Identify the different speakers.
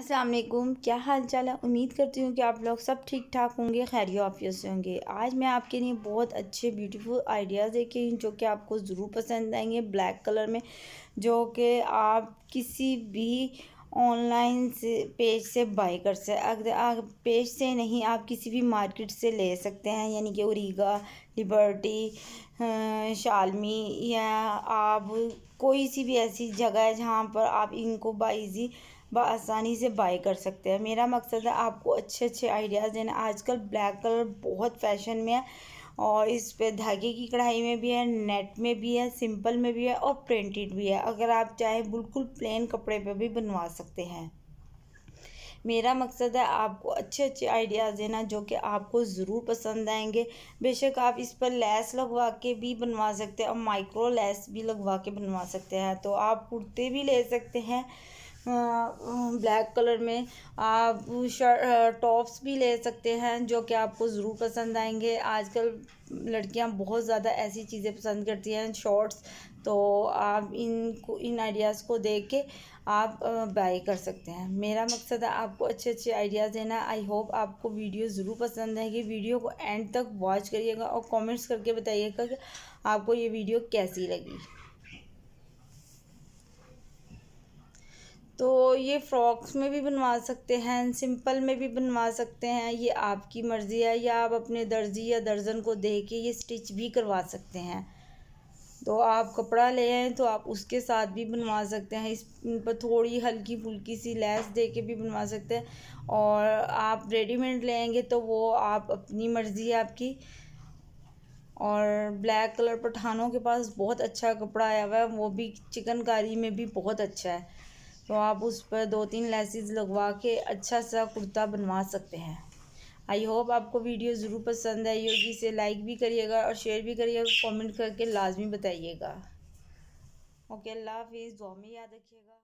Speaker 1: अस्सलाम वालेकुम क्या हाल चाल है उम्मीद करती हूँ कि आप लोग सब ठीक ठाक होंगे खैर ऑफिस होंगे आज मैं आपके लिए बहुत अच्छे ब्यूटीफुल आइडियाज़ लेके जो कि आपको ज़रूर पसंद आएंगे ब्लैक कलर में जो कि आप किसी भी ऑनलाइन से पेज से बाई कर सकते अगर आप पेज से नहीं आप किसी भी मार्केट से ले सकते हैं यानी कि ओरिगा लिबर्टी शालमी या आप कोई सी भी ऐसी जगह है जहाँ पर आप इनको बाईजी आसानी से बाई कर सकते हैं मेरा मकसद है आपको अच्छे अच्छे आइडियाज़ देना आजकल ब्लैक कलर बहुत फैशन में है और इस पे धागे की कढ़ाई में भी है नेट में भी है सिंपल में भी है और प्रिंटेड भी है अगर आप चाहें बिल्कुल प्लेन कपड़े पे भी बनवा सकते हैं मेरा मकसद है आपको अच्छे अच्छे आइडियाज़ देना जो कि आपको ज़रूर पसंद आएंगे बेशक आप इस पर लेस लगवा के भी बनवा सकते हैं और माइक्रो लेस भी लगवा के बनवा सकते हैं तो आप कुर्ते भी ले सकते हैं ब्लैक कलर में आप टॉप्स भी ले सकते हैं जो कि आपको ज़रूर पसंद आएंगे आजकल लड़कियां बहुत ज़्यादा ऐसी चीज़ें पसंद करती हैं शॉर्ट्स तो आप इन इन आइडियाज़ को देख के आप बाय कर सकते हैं मेरा मकसद है आपको अच्छे अच्छे आइडियाज़ देना आई होप आपको वीडियो ज़रूर पसंद आएगी वीडियो को एंड तक वॉच करिएगा और कमेंट्स करके बताइएगा कि आपको ये वीडियो कैसी लगी तो ये फ्रॉक्स में भी बनवा सकते हैं सिंपल में भी बनवा सकते हैं ये आपकी मर्ज़ी है या आप अपने दर्जी या दर्जन को दे के ये स्टिच भी करवा सकते हैं तो आप कपड़ा ले आए तो आप उसके साथ भी बनवा सकते हैं इस पर थोड़ी हल्की फुल्की सी लैस दे के भी बनवा सकते हैं और आप रेडीमेड लेंगे तो वो आप अपनी मर्ज़ी है आपकी और ब्लैक कलर पठानों के पास बहुत अच्छा कपड़ा आया हुआ है वो भी चिकनकारी में भी बहुत अच्छा है तो आप उस पर दो तीन लेसिस लगवा के अच्छा सा कुर्ता बनवा सकते हैं आई होप आपको वीडियो ज़रूर पसंद आई होगी इसे लाइक भी करिएगा और शेयर भी करिएगा कमेंट करके लाजमी बताइएगा ओके अल्लाह हाफिज़ दुआ में याद रखिएगा